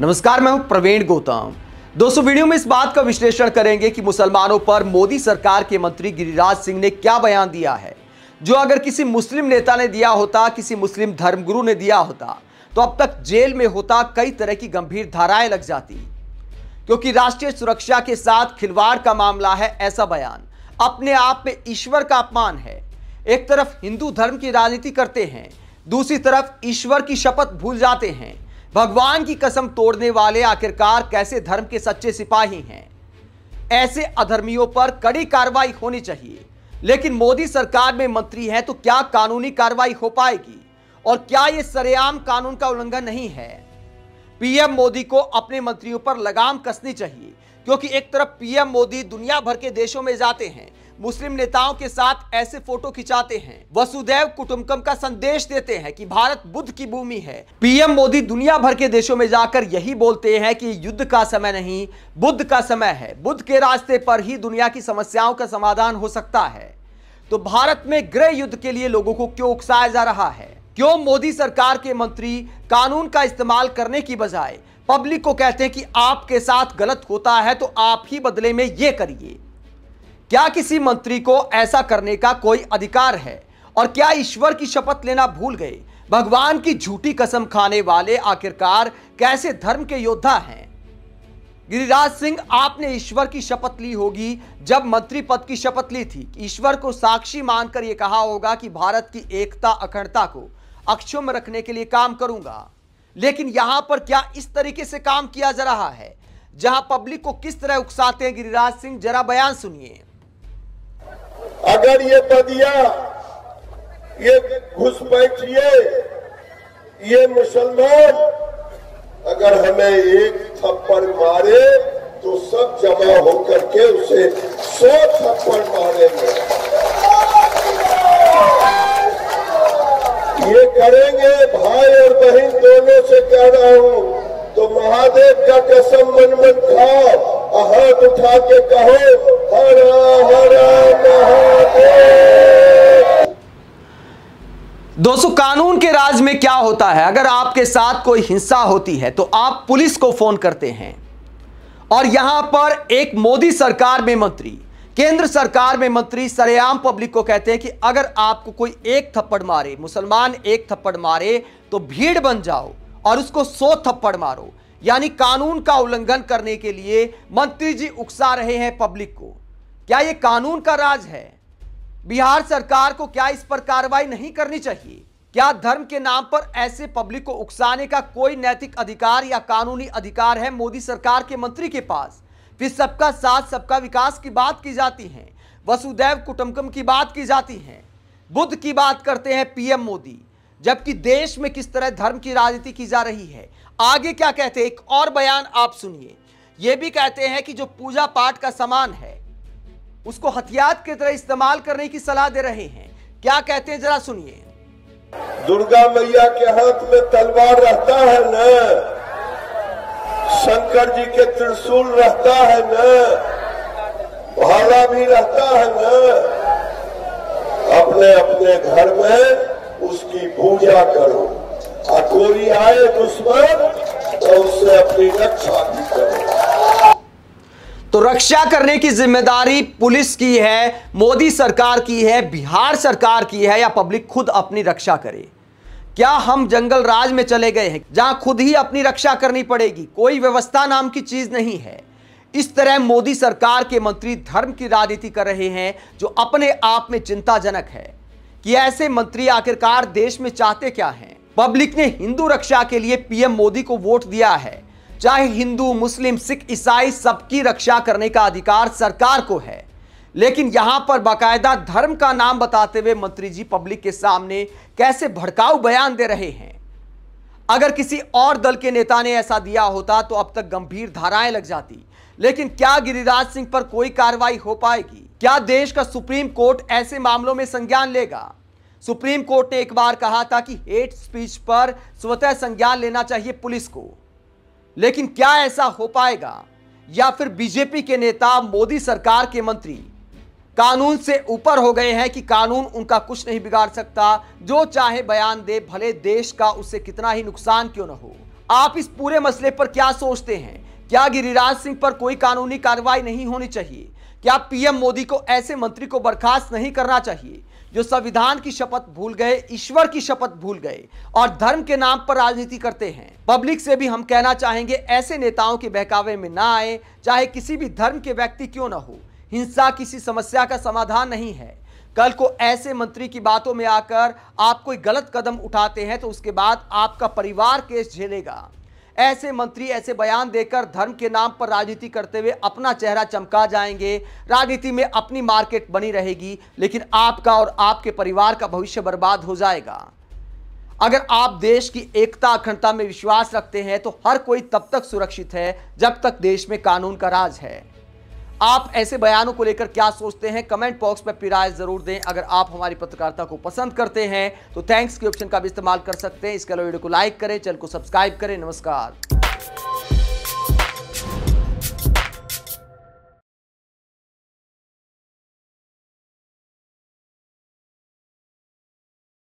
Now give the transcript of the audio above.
नमस्कार मैं हूं प्रवीण गौतम दोस्तों वीडियो में इस बात का विश्लेषण करेंगे कि मुसलमानों पर मोदी सरकार के मंत्री गिरिराज सिंह ने क्या बयान दिया है जो अगर किसी मुस्लिम नेता ने दिया होता किसी मुस्लिम धर्मगुरु ने दिया होता तो अब तक जेल में होता कई तरह की गंभीर धाराएं लग जाती क्योंकि राष्ट्रीय सुरक्षा के साथ खिलवाड़ का मामला है ऐसा बयान अपने आप में ईश्वर का अपमान है एक तरफ हिंदू धर्म की राजनीति करते हैं दूसरी तरफ ईश्वर की शपथ भूल जाते हैं भगवान की कसम तोड़ने वाले आखिरकार कैसे धर्म के सच्चे सिपाही हैं ऐसे अधर्मियों पर कड़ी कार्रवाई होनी चाहिए लेकिन मोदी सरकार में मंत्री हैं तो क्या कानूनी कार्रवाई हो पाएगी और क्या यह सरेआम कानून का उल्लंघन नहीं है पीएम मोदी को अपने मंत्रियों पर लगाम कसनी चाहिए क्योंकि एक तरफ पीएम मोदी दुनिया भर के देशों में जाते हैं मुस्लिम नेताओं के साथ ऐसे फोटो खिंचाते हैं वसुदेव कुटुम्बकम का संदेश देते हैं कि भारत बुद्ध की भूमि है पीएम मोदी दुनिया भर के देशों में जाकर यही बोलते हैं कि युद्ध का समय नहीं बुद्ध का समय है बुद्ध के रास्ते पर ही दुनिया की समस्याओं का समाधान हो सकता है तो भारत में गृह युद्ध के लिए लोगों को क्यों उकसाया जा रहा है क्यों मोदी सरकार के मंत्री कानून का इस्तेमाल करने की बजाय पब्लिक को कहते हैं कि आपके साथ गलत होता है तो आप ही बदले में ये करिए क्या किसी मंत्री को ऐसा करने का कोई अधिकार है और क्या ईश्वर की शपथ लेना भूल गए भगवान की झूठी कसम खाने वाले आखिरकार कैसे धर्म के योद्धा हैं गिरिराज सिंह आपने ईश्वर की शपथ ली होगी जब मंत्री पद की शपथ ली थी ईश्वर को साक्षी मानकर यह कहा होगा कि भारत की एकता अखंडता को अक्षुम रखने के लिए काम करूंगा लेकिन यहां पर क्या इस तरीके से काम किया जा रहा है जहां पब्लिक को किस तरह उकसाते हैं गिरिराज सिंह जरा बयान सुनिए अगर ये बदिया ये घुसपैठिए ये मुसलमान अगर हमें एक थप्पड़ मारे तो सब जमा होकर के उसे सौ थप्पड़ मारेंगे ये करेंगे भाई और बहन दोनों से कह रहा हूं तो महादेव का कसम मन मन खाओ हाथ उठा के कहो हरा हरा महा दोस्तों कानून के राज में क्या होता है अगर आपके साथ कोई हिंसा होती है तो आप पुलिस को फोन करते हैं और यहां पर एक मोदी सरकार में मंत्री केंद्र सरकार में मंत्री सरेआम पब्लिक को कहते हैं कि अगर आपको कोई एक थप्पड़ मारे मुसलमान एक थप्पड़ मारे तो भीड़ बन जाओ और उसको सौ थप्पड़ मारो यानी कानून का उल्लंघन करने के लिए मंत्री जी उकसा रहे हैं पब्लिक को क्या ये कानून का राज है बिहार सरकार को क्या इस पर कार्रवाई नहीं करनी चाहिए क्या धर्म के नाम पर ऐसे पब्लिक को उकसाने का कोई नैतिक अधिकार या कानूनी अधिकार है मोदी सरकार के मंत्री के पास फिर सबका साथ सबका विकास की बात की जाती है वसुदेव कुटुम्बकम की बात की जाती है बुद्ध की बात करते हैं पीएम मोदी जबकि देश में किस तरह धर्म की राजनीति की जा रही है आगे क्या कहते हैं एक और बयान आप सुनिए ये भी कहते हैं कि जो पूजा पाठ का सामान है उसको हथियार की तरह इस्तेमाल करने की सलाह दे रहे हैं क्या कहते हैं जरा सुनिए दुर्गा मैया के हाथ में तलवार रहता है न शंकर जी के त्रिशूल रहता है न भाला भी रहता है न अपने अपने घर में उसकी पूजा करो और कोई आए दुश्मन तो उससे अपनी रक्षा भी करो तो रक्षा करने की जिम्मेदारी पुलिस की है मोदी सरकार की है बिहार सरकार की है या पब्लिक खुद अपनी रक्षा करे क्या हम जंगल राज में चले गए हैं जहां खुद ही अपनी रक्षा करनी पड़ेगी कोई व्यवस्था नाम की चीज नहीं है इस तरह मोदी सरकार के मंत्री धर्म की राजनीति कर रहे हैं जो अपने आप में चिंताजनक है कि ऐसे मंत्री आखिरकार देश में चाहते क्या हैं पब्लिक ने हिंदू रक्षा के लिए पीएम मोदी को वोट दिया है चाहे हिंदू मुस्लिम सिख ईसाई सबकी रक्षा करने का अधिकार सरकार को है लेकिन यहां पर बाकायदा धर्म का नाम बताते हुए मंत्री जी पब्लिक के सामने कैसे भड़काऊ बयान दे रहे हैं अगर किसी और दल के नेता ने ऐसा दिया होता तो अब तक गंभीर धाराएं लग जाती लेकिन क्या गिरिराज सिंह पर कोई कार्रवाई हो पाएगी क्या देश का सुप्रीम कोर्ट ऐसे मामलों में संज्ञान लेगा सुप्रीम कोर्ट ने एक बार कहा था कि हेट स्पीच पर स्वतः संज्ञान लेना चाहिए पुलिस को लेकिन क्या ऐसा हो पाएगा या फिर बीजेपी के नेता मोदी सरकार के मंत्री कानून से ऊपर हो गए हैं कि कानून उनका कुछ नहीं बिगाड़ सकता जो चाहे बयान दे भले देश का उससे कितना ही नुकसान क्यों ना हो आप इस पूरे मसले पर क्या सोचते हैं क्या गिरिराज सिंह पर कोई कानूनी कार्रवाई नहीं होनी चाहिए क्या पीएम मोदी को ऐसे मंत्री को बर्खास्त नहीं करना चाहिए जो संविधान की शपथ भूल गए ईश्वर की शपथ भूल गए और धर्म के नाम पर राजनीति करते हैं पब्लिक से भी हम कहना चाहेंगे ऐसे नेताओं के बहकावे में ना आए चाहे किसी भी धर्म के व्यक्ति क्यों ना हो हिंसा किसी समस्या का समाधान नहीं है कल को ऐसे मंत्री की बातों में आकर आप कोई गलत कदम उठाते हैं तो उसके बाद आपका परिवार केस झेलेगा ऐसे मंत्री ऐसे बयान देकर धर्म के नाम पर राजनीति करते हुए अपना चेहरा चमका जाएंगे राजनीति में अपनी मार्केट बनी रहेगी लेकिन आपका और आपके परिवार का भविष्य बर्बाद हो जाएगा अगर आप देश की एकता अखंडता में विश्वास रखते हैं तो हर कोई तब तक सुरक्षित है जब तक देश में कानून का राज है आप ऐसे बयानों को लेकर क्या सोचते हैं कमेंट बॉक्स में अपनी राय जरूर दें अगर आप हमारी पत्रकारिता को पसंद करते हैं तो थैंक्स के ऑप्शन का भी इस्तेमाल कर सकते हैं इसके अलावा वीडियो को लाइक करें चैनल को सब्सक्राइब करें नमस्कार